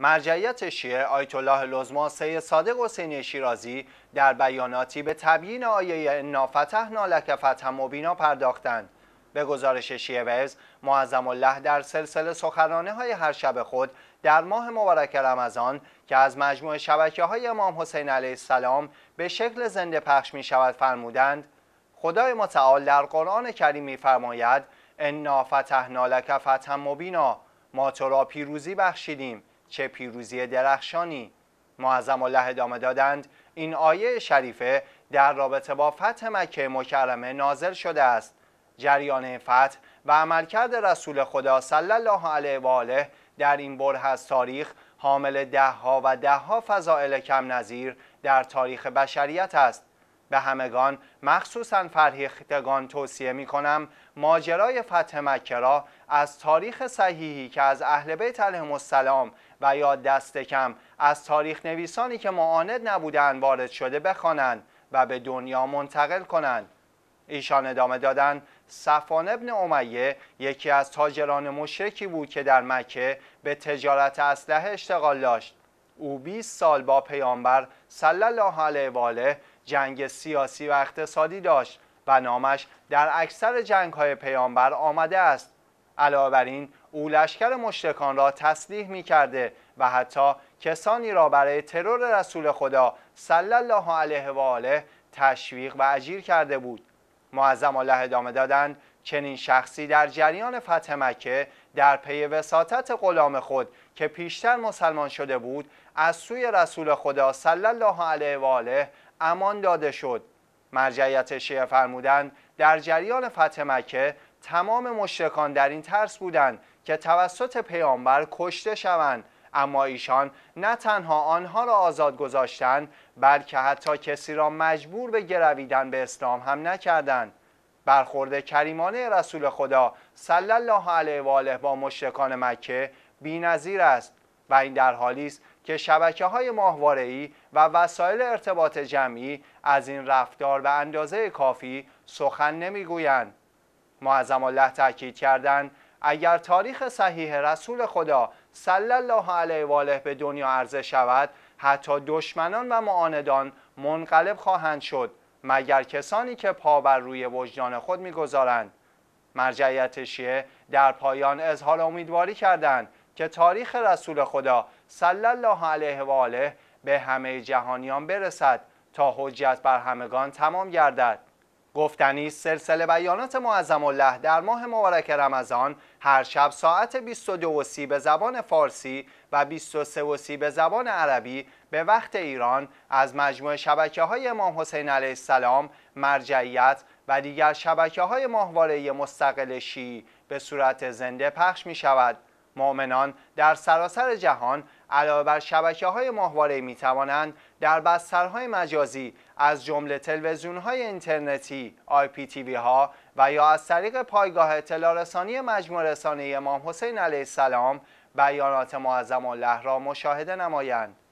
مرجعیت شیعه آیت الله لزما سید صادق حسینی شیرازی در بیاناتی به تبیین آیه فتحنا لک فتح مبینا پرداختند به گزارش شیعه وز معظم الله در سلسله سخرانه های هر شب خود در ماه مبارک رمضان که از مجموع شبکه های امام حسین علیه السلام به شکل زنده پخش می شود فرمودند خدای متعال در قرآن کریم فرماید: انا فتحنا لک فتحا مبینا ما تو را پیروزی بخشیدیم چه پیروزی درخشانی معظم الله ادامه دادند این آیه شریفه در رابطه با فتح مکه مکرمه نازل شده است جریان فتح و عملکرد رسول خدا صلی الله علیه و آله در این بره از تاریخ حامل دهها و دهها فضائل کم نظیر در تاریخ بشریت است به همگان مخصوصا فرهیختگان توصیه می کنم ماجرای فتح مکه را از تاریخ صحیحی که از اهل بیت علیهم السلام و یا دست کم از تاریخ نویسانی که معاند نبودن وارد شده بخوانند و به دنیا منتقل کنند ایشان ادامه دادند صفان ابن امیه یکی از تاجران مشرکی بود که در مکه به تجارت اسلحه اشتغال داشت او 20 سال با پیامبر صلی الله علیه و آله جنگ سیاسی و اقتصادی داشت و نامش در اکثر جنگ های پیامبر آمده است علاوه بر این او لشکر مشتکان را تسلیح می کرده و حتی کسانی را برای ترور رسول خدا صلی الله علیه و آله تشویق و اجیر کرده بود معظم الله ادامه دادند چنین شخصی در جریان فتح مکه در پی وساطت غلام خود که پیشتر مسلمان شده بود از سوی رسول خدا صلی الله علیه و آله امان داده شد مرجعیت شیعه فرمودند در جریان فتح مکه تمام مشرکان در این ترس بودند که توسط پیامبر کشته شوند اما ایشان نه تنها آنها را آزاد گذاشتند بلکه حتی کسی را مجبور به گرویدن به اسلام هم نکردند برخورد کریمانه رسول خدا صلی الله علیه و آله با مشرکان مکه بی‌نظیر است و این در حالی است که شبکه های و وسایل ارتباط جمعی از این رفتار به اندازه کافی سخن نمیگویند معظم الله تاکید کردند اگر تاریخ صحیح رسول خدا صلی الله علیه و آله به دنیا عرضه شود حتی دشمنان و معاندان منقلب خواهند شد مگر کسانی که پا بر روی وجدان خود میگذارند مرجعیت شیعه در پایان اظهار امیدواری کردند که تاریخ رسول خدا صلی الله علیه و آله به همه جهانیان برسد تا حجت بر همگان تمام گردد گفتنی سلسله بیانات معظم الله در ماه مبارک رمضان هر شب ساعت 22 و به زبان فارسی و 23 و به زبان عربی به وقت ایران از مجموع شبکه های امام حسین علیه السلام مرجعیت و دیگر شبکه های ماهواره مستقل شیعی به صورت زنده پخش می شود. مؤمنان در سراسر جهان علاوه بر شبکه های ماهواره می توانند در بسترهای مجازی از جمله تلویزیون های اینترنتی آی پی تی وی ها و یا از طریق پایگاه اطلاع رسانی مجموع رسانه امام حسین علیه السلام بیانات معظم الله را مشاهده نمایند.